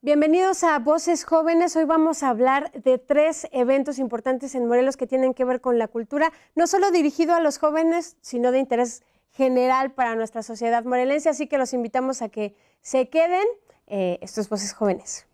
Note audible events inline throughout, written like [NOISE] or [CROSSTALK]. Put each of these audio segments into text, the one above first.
Bienvenidos a Voces Jóvenes. Hoy vamos a hablar de tres eventos importantes en Morelos que tienen que ver con la cultura, no solo dirigido a los jóvenes, sino de interés general para nuestra sociedad morelense. Así que los invitamos a que se queden eh, estos Voces Jóvenes.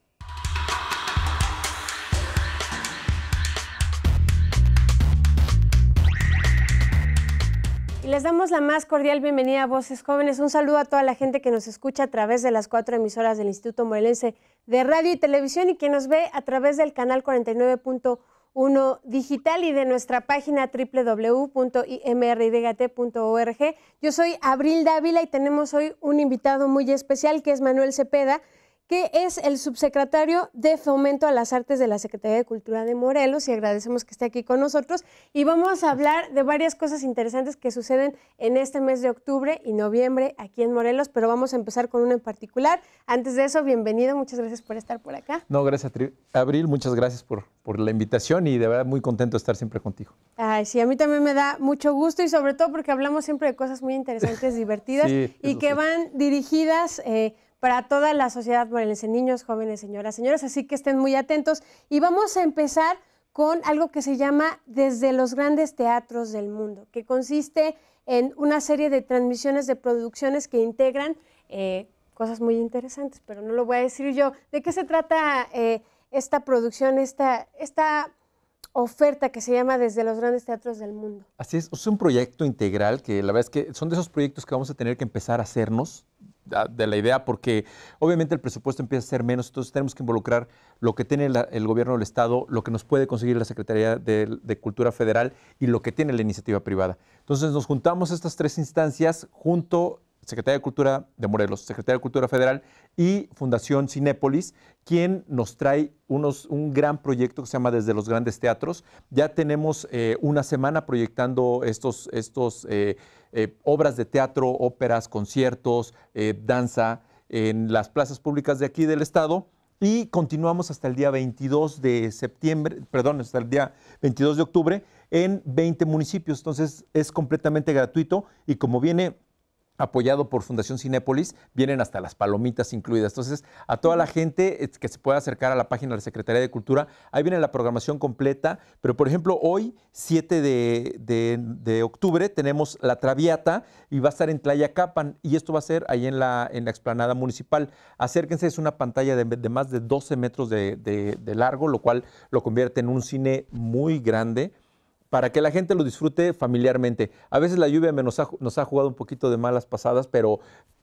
Y les damos la más cordial bienvenida a Voces Jóvenes. Un saludo a toda la gente que nos escucha a través de las cuatro emisoras del Instituto Morelense de Radio y Televisión y que nos ve a través del canal 49.1 digital y de nuestra página www.imrydgt.org. Yo soy Abril Dávila y tenemos hoy un invitado muy especial que es Manuel Cepeda, que es el subsecretario de Fomento a las Artes de la Secretaría de Cultura de Morelos y agradecemos que esté aquí con nosotros y vamos a hablar de varias cosas interesantes que suceden en este mes de octubre y noviembre aquí en Morelos, pero vamos a empezar con una en particular. Antes de eso, bienvenido, muchas gracias por estar por acá. No, gracias Abril, muchas gracias por, la invitación y de verdad muy contento de estar siempre contigo. Ay, sí, a mí también me da mucho gusto y sobre todo porque hablamos siempre de cosas muy interesantes, [LAUGHS] divertidas y que van dirigidas... Eh, para toda la sociedad morenense, niños, jóvenes, señoras, señoras, así que estén muy atentos. Y vamos a empezar con algo que se llama Desde los grandes teatros del mundo, que consiste en una serie de transmisiones de producciones que integran eh, cosas muy interesantes, pero no lo voy a decir yo. ¿De qué se trata eh, esta producción, esta oferta que se llama Desde los grandes teatros del mundo? Así es, es un proyecto integral que la verdad es que son de esos proyectos que vamos a tener que empezar a hacernos de la idea, porque obviamente el presupuesto empieza a ser menos, entonces tenemos que involucrar lo que tiene el gobierno del Estado, lo que nos puede conseguir la Secretaría de, Cultura Federal y lo que tiene la iniciativa privada. Entonces nos juntamos estas tres instancias junto Secretaría de Cultura de Morelos, Secretaría de Cultura Federal y Fundación Cinépolis, quien nos trae unos, un gran proyecto que se llama Desde los Grandes Teatros. Ya tenemos eh, una semana proyectando estas estos eh, eh, obras de teatro, óperas, conciertos, danza en las plazas públicas de aquí del Estado. Y continuamos hasta el día 22 de septiembre, perdón, hasta el día 22 de octubre en 20 municipios. Entonces es completamente gratuito y como viene apoyado por Fundación Cinépolis, vienen hasta las palomitas incluidas. Entonces, a toda la gente eh, que se pueda acercar a la página de la Secretaría de Cultura, ahí viene la programación completa, pero por ejemplo, hoy, 7 de, octubre, tenemos La Traviata y va a estar en Capan, y esto va a ser ahí en la, en la explanada municipal. Acérquense, es una pantalla de más de 12 metros de largo, lo cual lo convierte en un cine muy grande para que la gente lo disfrute familiarmente. A veces la lluvia nos ha, jugado un poquito de malas pasadas, pero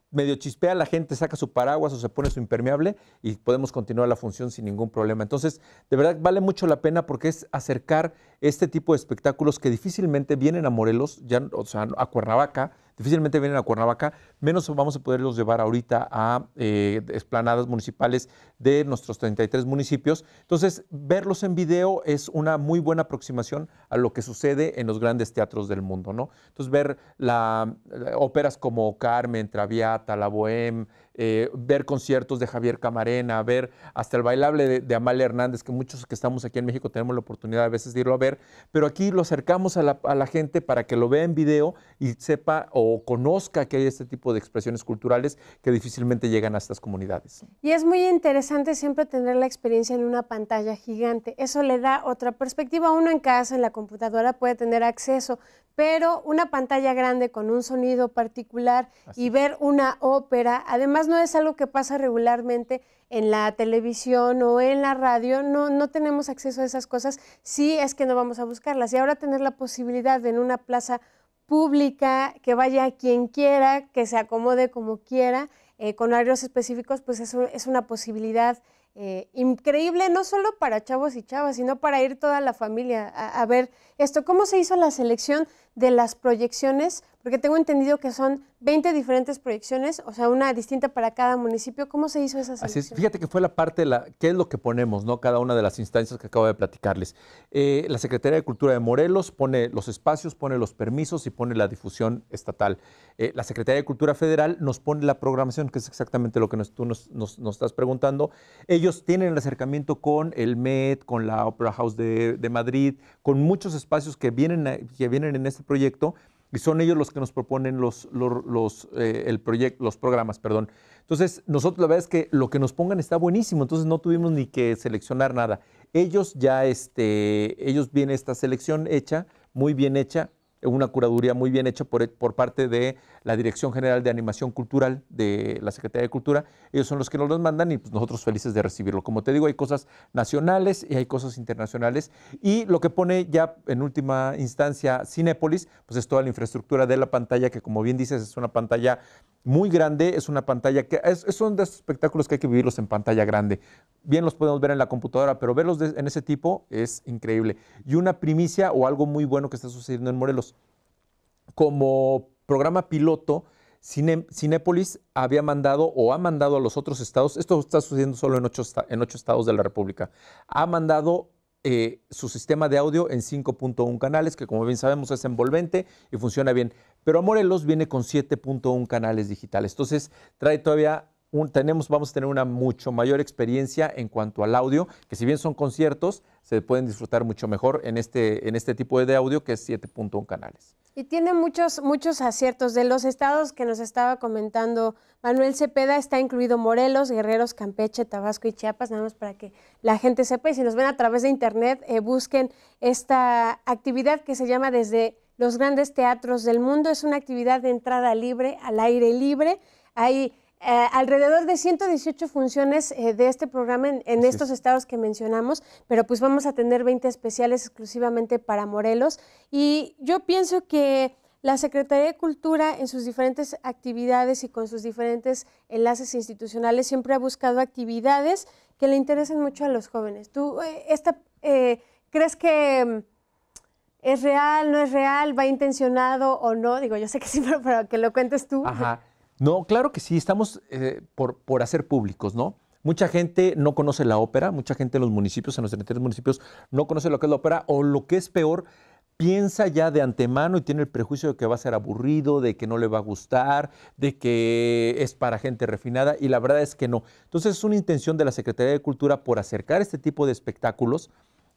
medio chispea la gente, saca su paraguas o se pone su impermeable y podemos continuar la función sin ningún problema. Entonces, de verdad vale mucho la pena porque es acercar este tipo de espectáculos que difícilmente vienen a Morelos, ya, o sea, a Cuernavaca, difícilmente vienen a Cuernavaca, menos vamos a poderlos llevar ahorita a eh, esplanadas municipales de nuestros 33 municipios. Entonces, verlos en video es una muy buena aproximación a lo que sucede en los grandes teatros del mundo, ¿no? Entonces, ver eh, óperas como Carmen, Traviata, La Bohème, eh, ver conciertos de Javier Camarena, ver hasta el bailable de, Amal Amalia Hernández, que muchos que estamos aquí en México tenemos la oportunidad a veces de irlo a ver, pero aquí lo acercamos a la, a la gente para que lo vea en video y sepa o conozca que hay este tipo de expresiones culturales que difícilmente llegan a estas comunidades. Y es muy interesante siempre tener la experiencia en una pantalla gigante. Eso le da otra perspectiva. Uno en casa, en la computadora, puede tener acceso, pero una pantalla grande con un sonido particular y ver una ópera, además no es algo que pasa regularmente en la televisión o en la radio, no, no tenemos acceso a esas cosas si sí es que no vamos a buscarlas. Y ahora tener la posibilidad de en una plaza pública, que vaya quien quiera, que se acomode como quiera, eh, con horarios específicos, pues eso es una posibilidad eh, increíble, no solo para chavos y chavas, sino para ir toda la familia a, a ver esto, cómo se hizo la selección de las proyecciones, porque tengo entendido que son 20 diferentes proyecciones, o sea, una distinta para cada municipio. ¿Cómo se hizo esa selección? Así es, fíjate que fue la parte la, qué es lo que ponemos, ¿no? Cada una de las instancias que acabo de platicarles. Eh, la Secretaría de Cultura de Morelos pone los espacios, pone los permisos y pone la difusión estatal. Eh, la Secretaría de Cultura Federal nos pone la programación, que es exactamente lo que tú nos, estás preguntando. Ellos tienen el acercamiento con el MED, con la Opera House de, de Madrid, con muchos espacios que vienen, que vienen en este este proyecto y son ellos los que nos proponen los, los, los, eh, el proyecto los programas. Perdón. Entonces, nosotros la verdad es que lo que nos pongan está buenísimo, entonces no tuvimos ni que seleccionar nada. Ellos ya, este, ellos vienen esta selección hecha, muy bien hecha, una curaduría muy bien hecha por, por, parte de la Dirección General de Animación Cultural de la Secretaría de Cultura. Ellos son los que nos los mandan y pues, nosotros felices de recibirlo. Como te digo, hay cosas nacionales y hay cosas internacionales. Y lo que pone ya en última instancia Cinépolis, pues es toda la infraestructura de la pantalla, que como bien dices, es una pantalla muy grande, es una pantalla que es, de esos espectáculos que hay que vivirlos en pantalla grande. Bien los podemos ver en la computadora, pero verlos en ese tipo es increíble. Y una primicia o algo muy bueno que está sucediendo en Morelos como programa piloto, Cinepolis Cinépolis había mandado o ha mandado a los otros estados, esto está sucediendo solo en ocho, en estados de la República, ha mandado eh, su sistema de audio en 5.1 canales, que como bien sabemos es envolvente y funciona bien. Pero Morelos viene con 7.1 canales digitales. Entonces trae todavía tenemos, vamos a tener una mucho mayor experiencia en cuanto al audio, que si bien son conciertos, se pueden disfrutar mucho mejor en este, en este tipo de audio que es 7.1 canales. Y tiene muchos, muchos aciertos. De los estados que nos estaba comentando Manuel Cepeda, está incluido Morelos, Guerreros, Campeche, Tabasco y Chiapas, nada más para que la gente sepa. Y si nos ven a través de internet, eh, busquen esta actividad que se llama Desde los Grandes Teatros del Mundo. Es una actividad de entrada libre, al aire libre. Hay eh, alrededor de 118 funciones eh, de este programa en, estos estados que mencionamos, pero pues vamos a tener 20 especiales exclusivamente para Morelos. Y yo pienso que la Secretaría de Cultura en sus diferentes actividades y con sus diferentes enlaces institucionales siempre ha buscado actividades que le interesen mucho a los jóvenes. ¿Tú eh, esta, crees que... Mm, ¿Es real? ¿No es real? ¿Va intencionado o no? Digo, yo sé que sí, [LAUGHS] pero que lo cuentes tú. Ajá. No, claro que sí, estamos eh, por, por hacer públicos, ¿no? Mucha gente no conoce la ópera, mucha gente en los municipios, en los 33 municipios, no conoce lo que es la ópera o lo que es peor, piensa ya de antemano y tiene el prejuicio de que va a ser aburrido, de que no le va a gustar, de que es para gente refinada y la verdad es que no. Entonces es una intención de la Secretaría de Cultura por acercar este tipo de espectáculos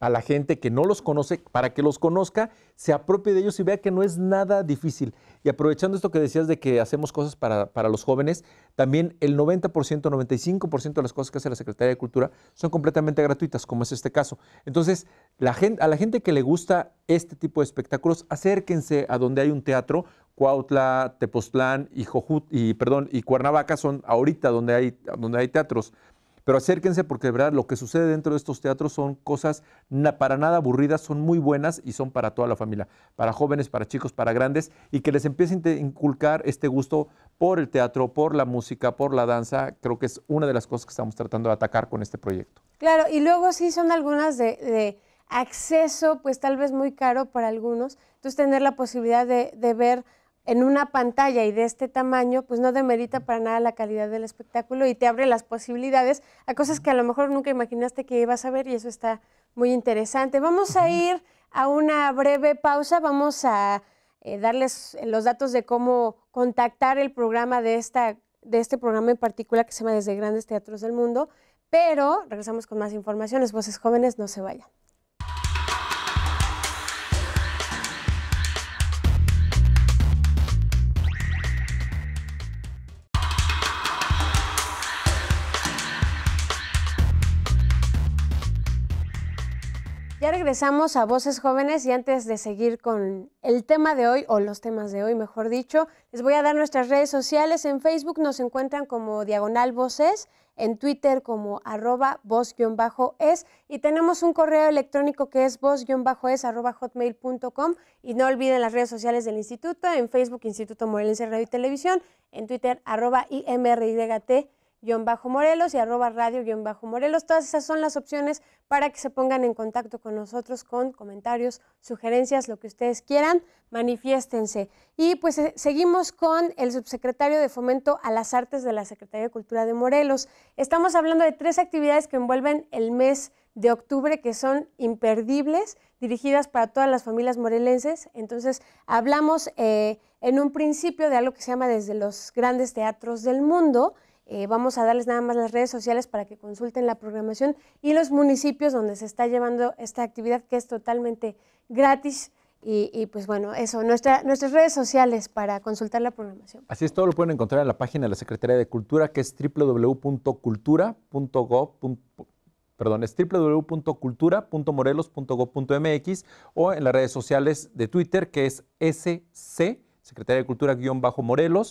a la gente que no los conoce para que los conozca, se apropie de ellos y vea que no es nada difícil. Y aprovechando esto que decías de que hacemos cosas para, para los jóvenes, también el 90%, 95% de las cosas que hace la Secretaría de Cultura son completamente gratuitas, como es este caso. Entonces, la gente, a la gente que le gusta este tipo de espectáculos, acérquense a donde hay un teatro. Cuautla, Tepoztlán y, y, perdón, y Cuernavaca son ahorita donde hay, donde hay teatros. Pero acérquense porque de verdad lo que sucede dentro de estos teatros son cosas para nada aburridas, son muy buenas y son para toda la familia, para jóvenes, para chicos, para grandes, y que les empiecen a inculcar este gusto por el teatro, por la música, por la danza, creo que es una de las cosas que estamos tratando de atacar con este proyecto. Claro, y luego sí son algunas de, acceso, pues tal vez muy caro para algunos, entonces tener la posibilidad de ver en una pantalla y de este tamaño, pues no demerita para nada la calidad del espectáculo y te abre las posibilidades a cosas que a lo mejor nunca imaginaste que ibas a ver y eso está muy interesante. Vamos a ir a una breve pausa, vamos a eh, darles los datos de cómo contactar el programa de, esta, de este programa en particular que se llama Desde Grandes Teatros del Mundo, pero regresamos con más información, voces jóvenes no se vayan. regresamos a Voces Jóvenes y antes de seguir con el tema de hoy, o los temas de hoy, mejor dicho, les voy a dar nuestras redes sociales. En Facebook nos encuentran como Diagonal Voces, en Twitter como arroba voz-es y tenemos un correo electrónico que es voz-es hotmail.com y no olviden las redes sociales del instituto, en Facebook Instituto Morelense Radio y Televisión, en Twitter arroba IMRYT bajo morelos y arroba radio-morelos. Todas esas son las opciones para que se pongan en contacto con nosotros con comentarios, sugerencias, lo que ustedes quieran, manifiéstense. Y pues eh, seguimos con el subsecretario de Fomento a las Artes de la Secretaría de Cultura de Morelos. Estamos hablando de tres actividades que envuelven el mes de octubre que son imperdibles, dirigidas para todas las familias morelenses. Entonces, hablamos eh, en un principio de algo que se llama desde los grandes teatros del mundo, eh, vamos a darles nada más las redes sociales para que consulten la programación y los municipios donde se está llevando esta actividad que es totalmente gratis. Y, pues bueno, eso, nuestras redes sociales para consultar la programación. Así es, todo lo pueden encontrar en la página de la Secretaría de Cultura, que es www.cultura.gov. es www.cultura.morelos.gov.mx o en las redes sociales de Twitter, que es SC, Secretaría de Cultura-Morelos.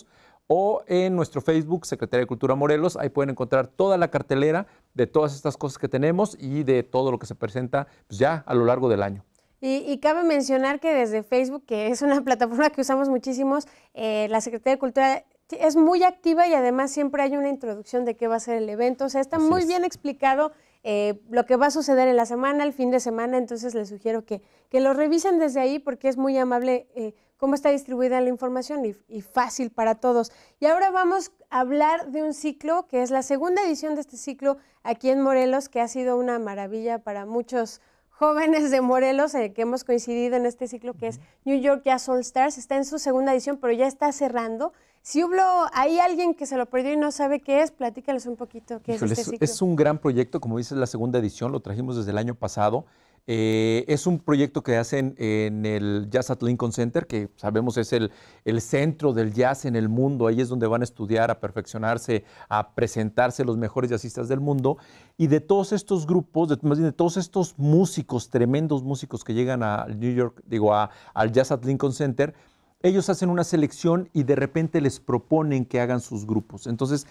bajo o en nuestro Facebook, Secretaría de Cultura Morelos. Ahí pueden encontrar toda la cartelera de todas estas cosas que tenemos y de todo lo que se presenta pues, ya a lo largo del año. Y, cabe mencionar que desde Facebook, que es una [LAUGHS] plataforma que usamos muchísimos, eh, la Secretaría de Cultura es muy activa y además siempre hay una introducción de qué va a ser el evento. O sea, está muy bien explicado eh, lo que va a suceder en la semana, el fin de semana, entonces les sugiero que, lo revisen desde ahí porque es muy amable. Eh, cómo está distribuida la información y, fácil para todos. Y ahora vamos a hablar de un ciclo que es la segunda edición de este ciclo aquí en Morelos, que ha sido una maravilla para muchos jóvenes de Morelos eh, que hemos coincidido en este ciclo que es New York Jazz All Stars. Está en su segunda edición, pero ya está cerrando. Si hubo, hay alguien que se lo perdió y no sabe qué es, platícales un poquito qué es este ciclo. Es un gran proyecto, como dices, la segunda edición, lo trajimos desde el año pasado. Eh, es un proyecto que hacen en el Jazz at Lincoln Center, que sabemos es el, centro del jazz en el mundo. Ahí es donde van a estudiar, a perfeccionarse, a presentarse los mejores jazzistas del mundo. Y de todos estos grupos, de, más bien de todos estos músicos, tremendos músicos que llegan a New York, digo, a, al Jazz at Lincoln Center, ellos hacen una selección y de repente les proponen que hagan sus grupos. Entonces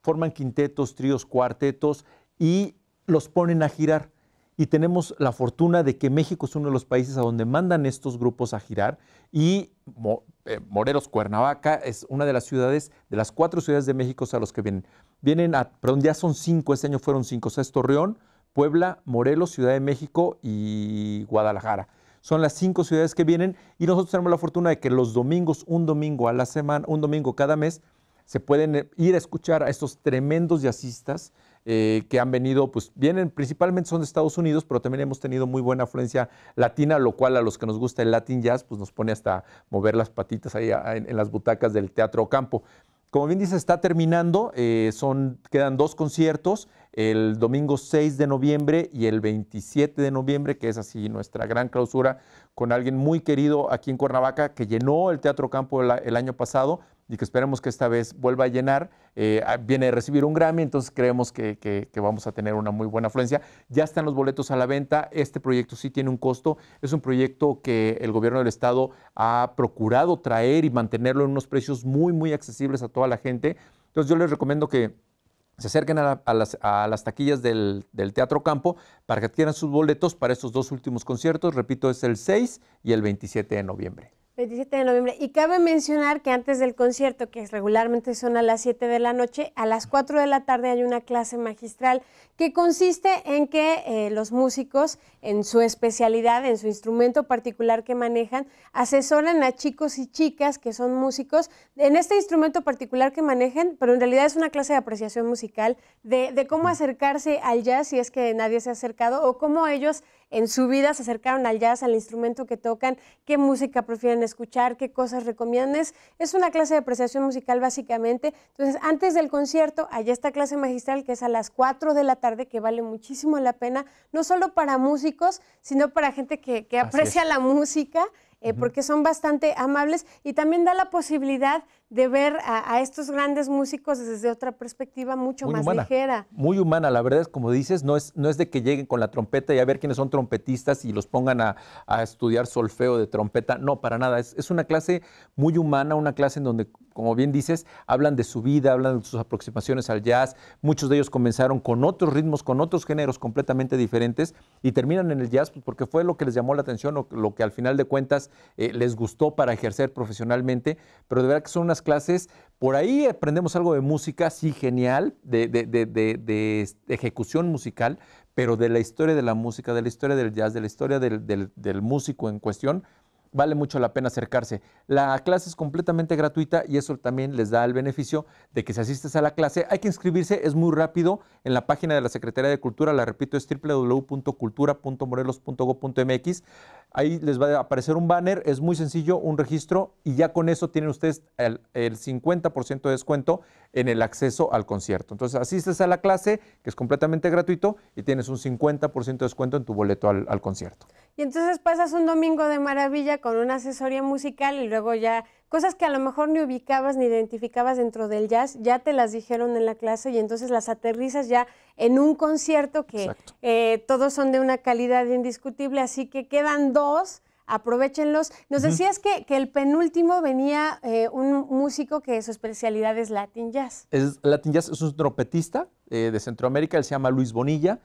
forman quintetos, tríos, cuartetos y los ponen a girar y tenemos la fortuna de que México es uno de los países a donde mandan estos grupos a girar y eh, Morelos, Cuernavaca es una de las ciudades, de las cuatro ciudades de México a los que vienen. Vienen a, perdón, ya son cinco, este año fueron cinco, o sea, es Torreón, Puebla, Morelos, Ciudad de México y Guadalajara. Son las cinco ciudades que vienen y nosotros tenemos la fortuna de que los domingos, un domingo a la semana, un domingo cada mes, se pueden eh, ir a escuchar a estos tremendos jazzistas eh, que han venido, pues vienen principalmente son de Estados Unidos, pero también hemos tenido muy buena afluencia latina, lo cual a los que nos gusta el Latin Jazz, pues nos pone hasta mover las patitas ahí en, las butacas del Teatro Campo. Como bien dice, está terminando, eh, son, quedan dos conciertos, el domingo 6 de noviembre y el 27 de noviembre, que es así nuestra gran clausura con alguien muy querido aquí en Cuernavaca, que llenó el Teatro Campo el año pasado, y que esperemos que esta vez vuelva a llenar. Eh, ah, viene a recibir un Grammy, entonces creemos que, vamos a tener una muy buena afluencia. Ya están los boletos a la venta. Este proyecto sí tiene un costo. Es un proyecto que el gobierno del estado ha procurado traer y mantenerlo en unos precios muy, muy accesibles a toda la gente. Entonces yo les recomiendo que se acerquen a, las, taquillas del, del, Teatro Campo para que adquieran sus boletos para estos dos últimos conciertos. Repito, es el 6 y el 27 de noviembre. 27 de noviembre. Y cabe mencionar que antes del concierto, que regularmente son a las 7 de la noche, a las 4 de la tarde hay una clase magistral que consiste en que eh, los músicos, en su especialidad, en su instrumento particular que manejan, asesoran a chicos y chicas que son músicos en este instrumento particular que manejen, pero en realidad es una clase de apreciación musical de, de cómo acercarse al jazz si es que nadie se ha acercado o cómo ellos en su vida se acercaron al jazz, al instrumento que tocan, qué música prefieren escuchar, qué cosas recomiendan. Es, una clase de apreciación musical básicamente. Entonces, antes del concierto, hay esta clase magistral que es a las 4 de la tarde, que vale muchísimo la pena, no solo para músicos, sino para gente que, aprecia la música. Eh, porque son bastante amables y también da la posibilidad de ver a, estos grandes músicos desde otra perspectiva mucho más ligera. Muy humana, la verdad es como dices, no es, no es de que lleguen con la trompeta y a ver quiénes son trompetistas y los pongan a, estudiar solfeo de trompeta, no, para nada, es, una clase muy humana, una clase en donde, como bien dices, hablan de su vida, hablan de sus aproximaciones al jazz, muchos de ellos comenzaron con otros ritmos, con otros géneros completamente diferentes y terminan en el jazz pues, porque fue lo que les llamó la atención, o lo que al final de cuentas eh, les gustó para ejercer profesionalmente, pero de verdad que son unas clases. Por ahí aprendemos algo de música, sí, genial, de, de, de, de ejecución musical, pero de la historia de la música, de la historia del jazz, de la historia del músico en cuestión, vale mucho la pena acercarse. La clase es completamente gratuita y eso también les da el beneficio de que si asistes a la clase, hay que inscribirse, es muy rápido en la página de la Secretaría de Cultura, la repito, es www.cultura.morelos.go.mx. Ahí les va a aparecer un banner, es muy sencillo, un registro y ya con eso tienen ustedes el, 50% de descuento en el acceso al concierto. Entonces asistes a la clase, que es completamente gratuito, y tienes un 50% de descuento en tu boleto al concierto. Y entonces pasas un domingo de maravilla con una asesoría musical y luego ya cosas que a lo mejor ni ubicabas ni identificabas dentro del jazz, ya te las dijeron en la clase y entonces las aterrizas ya en un concierto que eh, todos son de una calidad indiscutible, así que quedan dos aprovechenlos. Nos decías que, el penúltimo venía eh, un músico que su especialidad es Latin Jazz. Es, Latin Jazz es un trompetista eh, de Centroamérica, él se llama Luis Bonilla,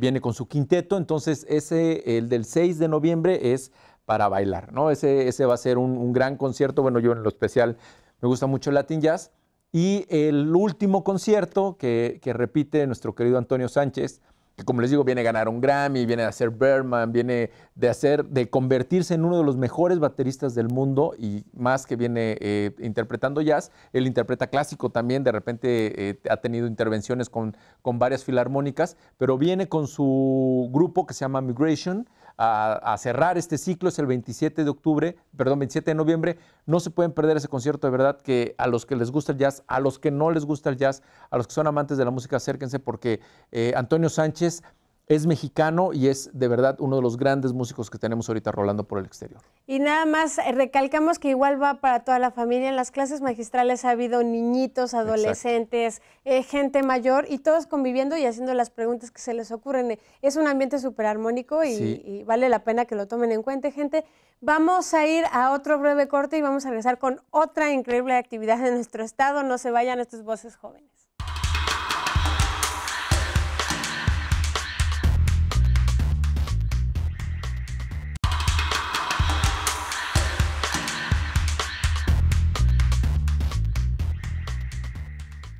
viene con su quinteto, entonces ese, el del 6 de noviembre es para bailar, ¿no? Ese, ese va a ser un, un gran concierto, bueno, yo en lo especial me gusta mucho el Latin Jazz. Y el último concierto que, que, repite nuestro querido Antonio Sánchez, que como les digo, viene a ganar un Grammy, viene a hacer Berman, viene de hacer, de convertirse en uno de los mejores bateristas del mundo y más que viene eh, interpretando jazz. Él interpreta clásico también, de repente eh, ha tenido intervenciones con, con varias filarmónicas, pero viene con su grupo que se llama Migration, a, cerrar este ciclo es el 27 de octubre, perdón, 27 de noviembre. No se pueden perder ese concierto, de verdad, que a los que les gusta el jazz, a los que no les gusta el jazz, a los que son amantes de la música, acérquense porque eh, Antonio Sánchez es mexicano y es de verdad uno de los grandes músicos que tenemos ahorita rolando por el exterior. Y nada más, eh, recalcamos que igual va para toda la familia. En las clases magistrales ha habido niñitos, adolescentes, eh, gente mayor y todos conviviendo y haciendo las preguntas que se les ocurren. Eh, es un ambiente súper armónico y, vale la pena que lo tomen en cuenta, gente. Vamos a ir a otro breve corte y vamos a regresar con otra increíble actividad de nuestro estado. No se vayan estos voces jóvenes.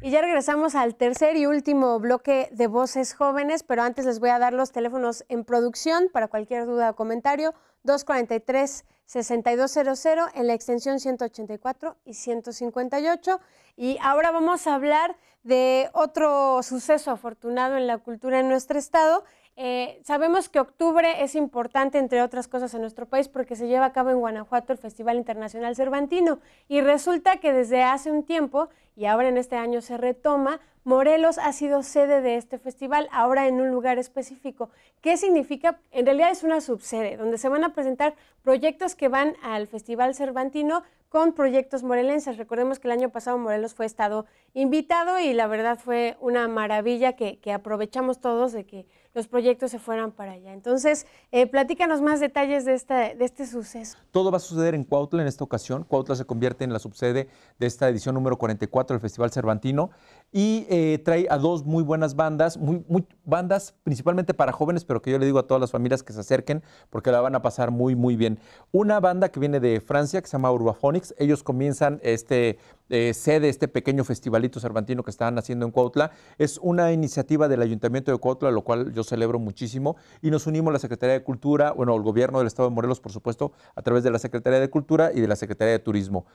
Y ya regresamos al tercer y último bloque de Voces Jóvenes, pero antes les voy a dar los teléfonos en producción para cualquier duda o comentario. 243-6200 en la extensión 184 y 158. Y ahora vamos a hablar de otro suceso afortunado en la cultura en nuestro estado eh, sabemos que octubre es importante, entre otras cosas, en nuestro país porque se lleva a cabo en Guanajuato el Festival Internacional Cervantino y resulta que desde hace un tiempo, y ahora en este año se retoma, Morelos ha sido sede de este festival, ahora en un lugar específico. ¿Qué significa? En realidad es una subsede, donde se van a presentar proyectos que van al Festival Cervantino con proyectos morelenses. Recordemos que el año pasado Morelos fue estado invitado y la verdad fue una maravilla que aprovechamos todos de que los proyectos se fueran para allá. Entonces, eh, platícanos más detalles de, esta, de este suceso. Todo va a suceder en Cuautla en esta ocasión. Cuautla se convierte en la subsede de esta edición número 44 del Festival Cervantino y eh, trae a dos muy buenas bandas, muy, bandas principalmente para jóvenes, pero que yo le digo a todas las familias que se acerquen porque la van a pasar muy, muy bien. Una banda que viene de Francia que se llama Urbaphonics, ellos comienzan este eh, sede, este pequeño festivalito cervantino que están haciendo en Cuautla. Es una iniciativa del Ayuntamiento de Cuautla, lo cual yo celebro muchísimo, y nos unimos la Secretaría de Cultura, bueno, el gobierno del Estado de Morelos, por supuesto, a través de la Secretaría de Cultura y de la Secretaría de Turismo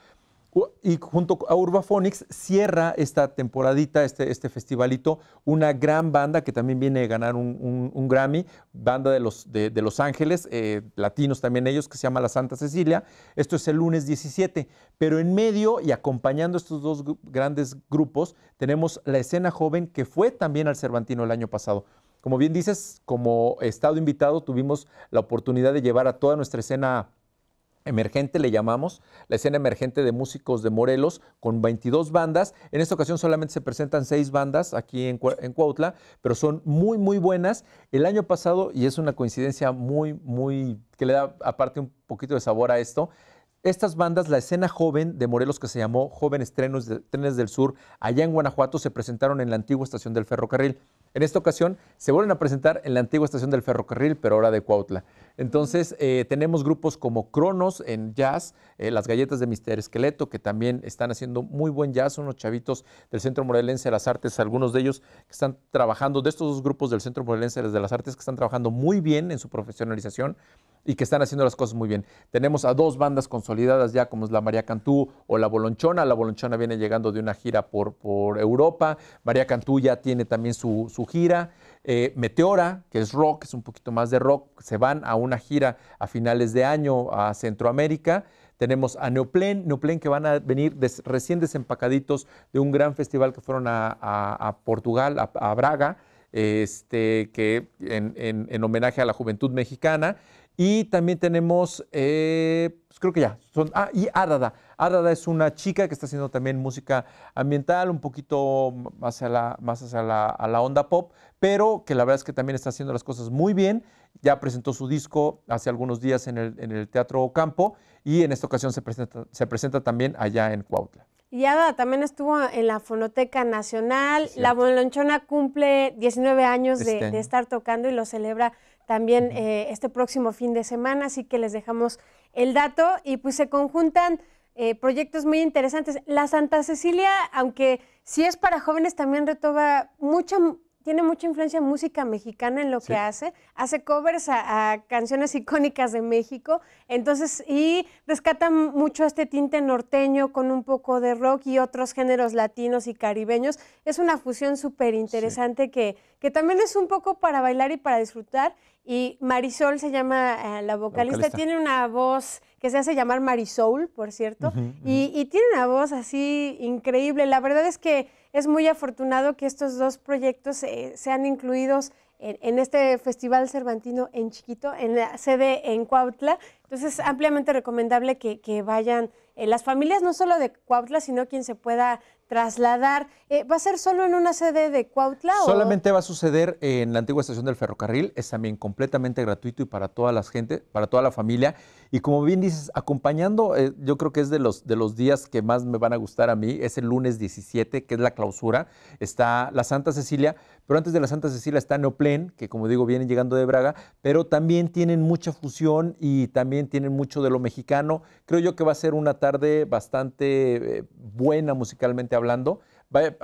y junto a Urbaphonics cierra esta temporadita, este, este festivalito, una gran banda que también viene a ganar un, Grammy, banda de Los, los Ángeles, eh, latinos también ellos, que se llama La Santa Cecilia. Esto es el lunes 17, pero en medio y acompañando estos dos grandes grupos, tenemos la escena joven que fue también al Cervantino el año pasado. Como bien dices, como estado invitado tuvimos la oportunidad de llevar a toda nuestra escena emergente, le llamamos, la escena emergente de músicos de Morelos, con 22 bandas. En esta ocasión solamente se presentan 6 bandas aquí en, en Cuautla, pero son muy, muy buenas. El año pasado, y es una coincidencia muy, muy, que le da aparte un poquito de sabor a esto, estas bandas, la escena joven de Morelos que se llamó Jóvenes Trenes, Trenes del Sur, allá en Guanajuato, se presentaron en la antigua estación del ferrocarril. En esta ocasión se vuelven a presentar en la antigua estación del ferrocarril, pero ahora de Cuautla. Entonces eh, tenemos grupos como Cronos en jazz, eh, las galletas de Mister Esqueleto, que también están haciendo muy buen jazz, unos chavitos del Centro Morelense de las Artes, algunos de ellos que están trabajando, de estos dos grupos del Centro Morelense de las Artes, que están trabajando muy bien en su profesionalización y que están haciendo las cosas muy bien. Tenemos a dos bandas consolidadas ya, como es la María Cantú o la Bolonchona. La Bolonchona viene llegando de una gira por, Europa. María Cantú ya tiene también su, gira. Eh, Meteora, que es rock, es un poquito más de rock, se van a una gira a finales de año a Centroamérica. Tenemos a Neoplen, Neoplen que van a venir recién desempacaditos de un gran festival que fueron a, Portugal, a, Braga, este, que en homenaje a la juventud mexicana. Y también tenemos, eh, pues creo que ya, ah, y Arada. Arada es una chica que está haciendo también música ambiental, un poquito más hacia la, más hacia la, onda pop, pero que la verdad es que también está haciendo las cosas muy bien. Ya presentó su disco hace algunos días en el, Teatro Campo y en esta ocasión se presenta, se presenta también allá en Cuautla. Y Ada también estuvo en la Fonoteca Nacional. La Bolonchona cumple 19 años este de, estar tocando y lo celebra también eh, este próximo fin de semana, así que les dejamos el dato y pues se conjuntan eh, proyectos muy interesantes. La Santa Cecilia, aunque sí es para jóvenes, también retoma mucha, tiene mucha influencia música mexicana en lo que hace. Hace covers a, canciones icónicas de México. Entonces, y rescata mucho este tinte norteño con un poco de rock y otros géneros latinos y caribeños. Es una fusión súper interesante que, que también es un poco para bailar y para disfrutar. Y Marisol se llama eh, la, vocalista, tiene una voz que se hace llamar Marisol, por cierto, y, tiene una voz así increíble. La verdad es que es muy afortunado que estos dos proyectos eh, sean incluidos en, este Festival Cervantino en Chiquito, en la sede en Cuautla. Entonces, ampliamente recomendable que, vayan eh, las familias, no solo de Cuautla, sino quien se pueda trasladar. Eh, ¿Va a ser solo en una sede de Cuautla? Solamente va a suceder en la antigua estación del ferrocarril. Es también completamente gratuito y para toda la gente, para toda la familia. Y como bien dices, acompañando, eh, yo creo que es de los, de los días que más me van a gustar a mí. Es el lunes 17, que es la clausura. Está la Santa Cecilia, pero antes de la Santa Cecilia está Neoplen, que como digo, vienen llegando de Braga, pero también tienen mucha fusión y también tienen mucho de lo mexicano. Creo yo que va a ser una tarde bastante eh, buena musicalmente hablando.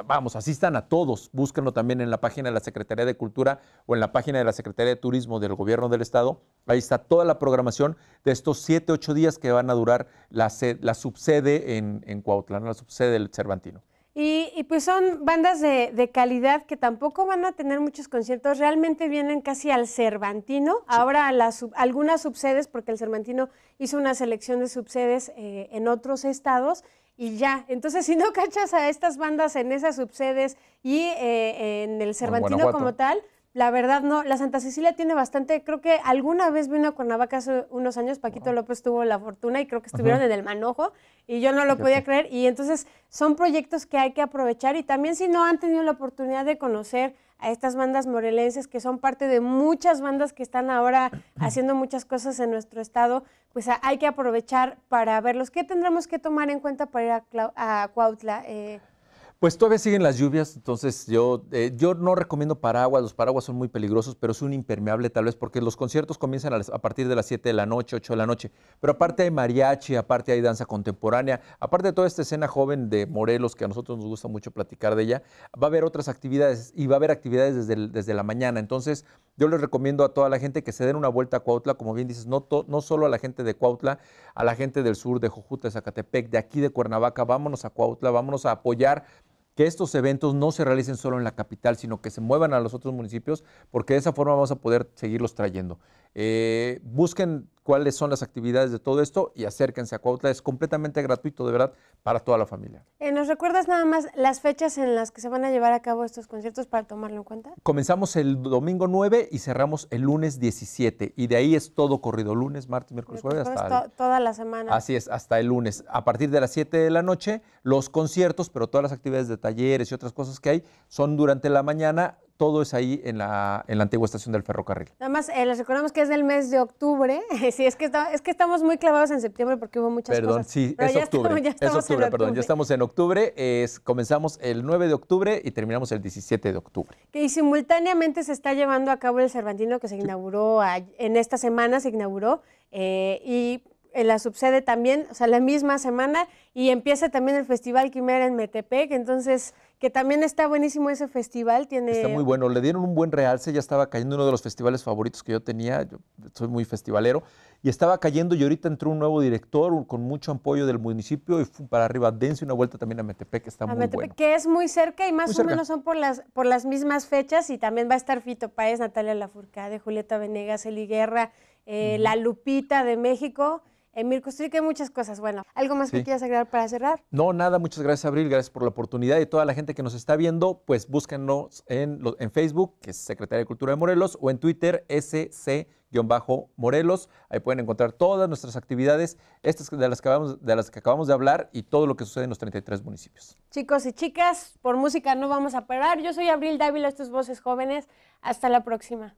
Vamos, asistan a todos, búsquenlo también en la página de la Secretaría de Cultura o en la página de la Secretaría de Turismo del Gobierno del Estado. Ahí está toda la programación de estos 7, ocho días que van a durar la, la subsede en, en Cuautla, la subsede del Cervantino. Y, pues son bandas de, calidad que tampoco van a tener muchos conciertos, realmente vienen casi al Cervantino, ahora algunas subsedes, porque el Cervantino hizo una selección de subsedes eh, en otros estados, y ya. Entonces, si no [LAUGHS] cachas a estas bandas en esas subsedes y eh, en el Cervantino como tal, la verdad no. La Santa Cecilia tiene bastante, creo que alguna vez vino a Cuernavaca hace unos años, Paquito López tuvo la fortuna y creo que estuvieron en el manojo y yo no lo podía creer. Y entonces son proyectos que hay que aprovechar y también si no han tenido la oportunidad de conocer a estas bandas morelenses que son parte de muchas bandas que están ahora [CLEARS THROAT] haciendo muchas cosas en nuestro estado, pues hay que aprovechar para verlos. ¿Qué tendremos que tomar en cuenta para ir a, Cuautla? Eh, pues todavía siguen las lluvias, entonces yo, eh, yo no recomiendo paraguas, los paraguas son muy peligrosos, pero es un impermeable tal vez porque los conciertos comienzan a, partir de las 7 de la noche, 8 de la noche, pero aparte hay mariachi, aparte hay danza contemporánea, aparte de toda esta escena joven de Morelos que a nosotros nos gusta mucho platicar de ella, va a haber otras actividades y va a haber actividades desde, desde la mañana, entonces yo les recomiendo a toda la gente que se den una vuelta a Cuautla, como bien dices, no, no solo a la gente de Cuautla, a la gente del sur, de Jojuta, de Zacatepec, de aquí de Cuernavaca, vámonos a Cuautla, vámonos a apoyar que estos eventos no se realicen solo en la capital, sino que se muevan a los otros municipios, porque de esa forma vamos a poder seguirlos trayendo. Eh, busquen cuáles son las actividades de todo esto y acérquense a Cuautla. Es completamente gratuito, de verdad, para toda la familia. Eh, ¿Nos recuerdas nada más las fechas en las que se van a llevar a cabo estos conciertos para tomarlo en cuenta? Comenzamos el domingo 9 y cerramos el lunes 17. Y de ahí es todo corrido, lunes, martes, miércoles, jueves. Hasta toda la semana. Así es, hasta el lunes. A partir de las 7 de la noche, los conciertos, pero todas las actividades de talleres y otras cosas que hay son durante la mañana todo es ahí en la, antigua estación del ferrocarril. Nada más, eh, les recordamos que es del mes de octubre. [LAUGHS] sí, es que, es que estamos muy clavados en septiembre porque hubo muchas perdón, Sí, es octubre, es octubre. perdón. Ya estamos en octubre. comenzamos el 9 de octubre y terminamos el 17 de octubre. Y simultáneamente se está llevando a cabo el Cervantino que se inauguró en esta semana, se inauguró. Eh, y eh, la subsede también, o sea, la misma semana, y empieza también el Festival Quimera en Metepec, entonces, que también está buenísimo ese festival. Tiene... Está muy bueno, le dieron un buen realce, ya estaba cayendo uno de los festivales favoritos que yo tenía, yo soy muy festivalero, y estaba cayendo y ahorita entró un nuevo director con mucho apoyo del municipio y fue para arriba dense una vuelta también a Metepec, que está a muy Metepec, Que es muy cerca y más o menos son por las, por las mismas fechas y también va a estar Fito Páez, Natalia Lafourcade, Julieta Venegas, Eli Guerra, eh, La Lupita de México. En que hay muchas cosas. Bueno, ¿algo más que quieras agregar para cerrar? No, nada, muchas gracias, Abril, gracias por la oportunidad y toda la gente que nos está viendo, pues búscanos en, Facebook, que es Secretaría de Cultura de Morelos, o en Twitter, SC Morelos. Ahí pueden encontrar todas nuestras actividades, estas de las, que acabamos, de las que acabamos de hablar y todo lo que sucede en los 33 municipios. Chicos y chicas, por música no vamos a parar. Yo soy Abril Dávila, estos Voces Jóvenes. Hasta la próxima.